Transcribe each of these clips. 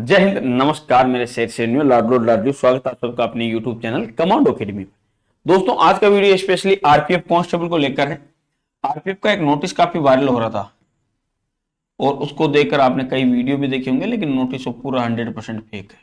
जय हिंद नमस्कार मेरे शेर शेरनियो लाडलो लाडली स्वागत है आप सबका अपने यूट्यूब चैनल कमांडो अकेडमी में दोस्तों आज का वीडियो स्पेशली आरपीएफ कांस्टेबल को लेकर है आरपीएफ का एक नोटिस काफी वायरल हो रहा था और उसको देखकर आपने कई वीडियो भी देखे होंगे लेकिन नोटिस वो पूरा हंड्रेड परसेंट फेक है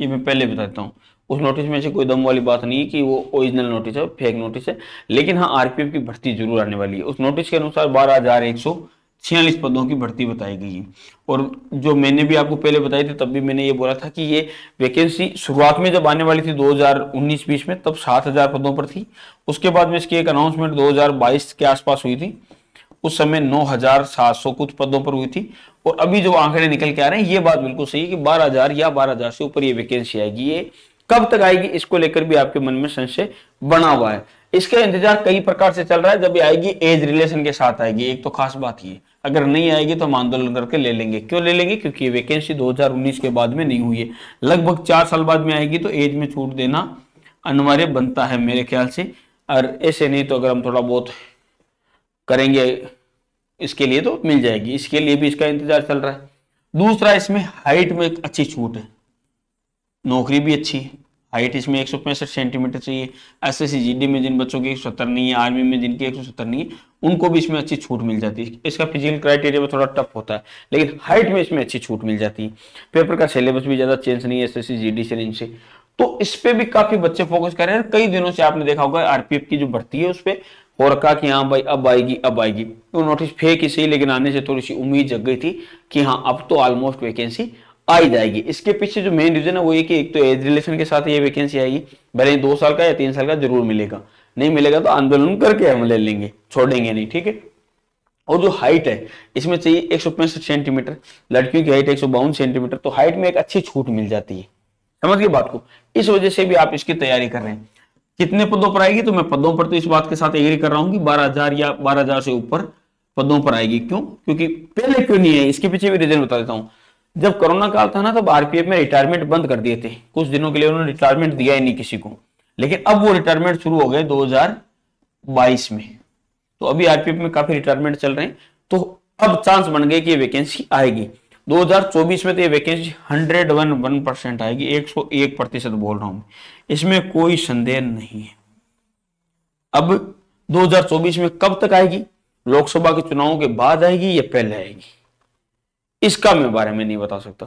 ये मैं पहले बता देता हूँ उस नोटिस में से कोई दम वाली बात नहीं है कि वो ओरिजिनल नोटिस है फेक नोटिस है लेकिन हाँ आरपीएफ की भर्ती जरूर आने वाली है उस नोटिस के अनुसार बारह हजार एक सौ छियालीस पदों की भर्ती बताई गई है और जो मैंने भी आपको पहले बताई थी तब भी मैंने ये बोला था कि ये वैकेंसी शुरुआत में जब आने वाली थी 2019-20 में तब 7000 पदों पर थी उसके बाद में इसकी एक अनाउंसमेंट 2022 के आसपास हुई थी उस समय 9,700 कुछ पदों पर हुई थी और अभी जो आंकड़े निकल के आ रहे हैं ये बात बिल्कुल सही है कि बारह या बारह से ऊपर ये वैकेंसी आएगी ये कब तक आएगी इसको लेकर भी आपके मन में संशय बना हुआ है इसका इंतजार कई प्रकार से चल रहा है जब ये आएगी एज रिलेशन के साथ आएगी एक तो खास बात ये अगर नहीं आएगी तो हम आंदोलन करके ले लेंगे क्यों ले लेंगे क्योंकि वैकेंसी 2019 के बाद में नहीं हुई है लगभग चार साल बाद में आएगी तो एज में छूट देना अनिवार्य बनता है मेरे ख्याल से और ऐसे नहीं तो अगर हम थोड़ा बहुत करेंगे इसके लिए तो मिल जाएगी इसके लिए भी इसका इंतजार चल रहा है दूसरा इसमें हाइट में अच्छी छूट है नौकरी भी अच्छी है हाइट इसमें एक सेंटीमीटर चाहिए एस एस में जिन बच्चों की एक नहीं है आर्मी में जिनकी एक नहीं है उनको भी इसमें अच्छी छूट मिल जाती है इसका फिजिकल क्राइटेरिया थोड़ा टफ होता है लेकिन हाइट में इसमें अच्छी छूट मिल जाती है पेपर का सिलेबस भी ज़्यादा चेंज नहीं है एस एस से रेंज से तो इस पर भी काफ़ी बच्चे फोकस कर रहे हैं कई दिनों से आपने देखा होगा आरपीएफ की जो भर्ती है उस पर हो रखा कि हाँ भाई अब आएगी अब आएगी तो नोटिस फेक ही सही लेकिन आने से थोड़ी सी उम्मीद जग गई थी कि हाँ अब तो ऑलमोस्ट वैकेंसी आ ही जाएगी इसके पीछे जो मेन रीजन है वो ये कि एक तो एज रिलेशन के साथ ये वैकेंसी आएगी भले दो साल का या तीन साल का जरूर मिलेगा नहीं मिलेगा तो आंदोलन करके हम ले लेंगे छोड़ेंगे नहीं ठीक है और जो हाइट है इसमें चाहिए एक सेंटीमीटर लड़कियों की हाइट एक सेंटीमीटर तो हाइट में एक अच्छी छूट मिल जाती है समझ गए बात को इस वजह से भी आप इसकी तैयारी कर रहे हैं कितने पदों पर आएगी तो मैं पदों पर तो इस बात के साथ एग्री कर रहा हूँ कि हजार या हजार से ऊपर पदों पर आएगी क्यों क्योंकि पहले क्यों नहीं है इसके पीछे भी रीजन बता देता हूँ जब कोरोना काल था ना तब आरपीएफ में रिटायरमेंट बंद कर दिए थे कुछ दिनों के लिए उन्होंने रिटायरमेंट दिया ही नहीं किसी को लेकिन अब वो रिटायरमेंट शुरू हो गए 2022 में तो अभी आरपीएफ में काफी रिटायरमेंट चल रहे हैं तो अब चांस बन गए कि ये वैकेंसी आएगी 2024 में तो ये वैकेंसी 101 वन वन परसेंट आएगी 101 प्रतिशत बोल रहा हूं इसमें कोई संदेह नहीं है अब 2024 में कब तक आएगी लोकसभा के चुनाव के बाद आएगी या पहले आएगी इसका मैं बारे में नहीं बता सकता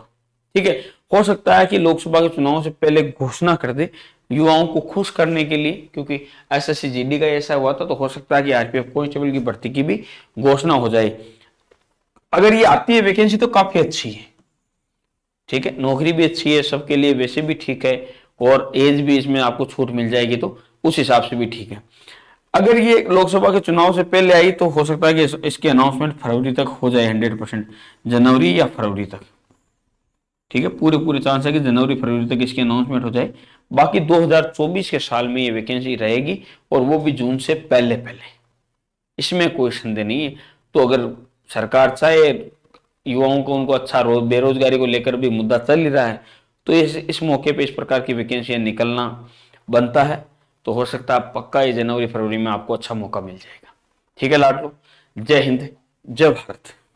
ठीक है हो सकता है कि लोकसभा के चुनाव से पहले घोषणा कर दे युवाओं को खुश करने के लिए क्योंकि एस एस का ऐसा हुआ था तो हो सकता है कि आरपीएफ कॉन्स्टेबल की भर्ती की भी घोषणा हो जाए अगर ये आती है वैकेंसी तो काफी अच्छी है ठीक है नौकरी भी अच्छी है सबके लिए वैसे भी ठीक है और एज भी इसमें आपको छूट मिल जाएगी तो उस हिसाब से भी ठीक है अगर ये लोकसभा के चुनाव से पहले आई तो हो सकता है कि इसकी अनाउंसमेंट फरवरी तक हो जाए हंड्रेड परसेंट जनवरी या फरवरी तक ठीक है पूरे पूरे चांस है कि जनवरी फरवरी तक इसकी अनाउंसमेंट हो जाए बाकी 2024 के साल में ये वैकेंसी रहेगी और वो भी जून से पहले पहले इसमें कोई संदेह नहीं है तो अगर सरकार चाहे युवाओं को उनको अच्छा रोज बेरोजगारी को लेकर भी मुद्दा चल ही रहा है तो इस इस मौके पर इस प्रकार की वैकेंसियां निकलना बनता है तो हो सकता है पक्का ये जनवरी फरवरी में आपको अच्छा मौका मिल जाएगा ठीक है लाडलो जय हिंद जय भारत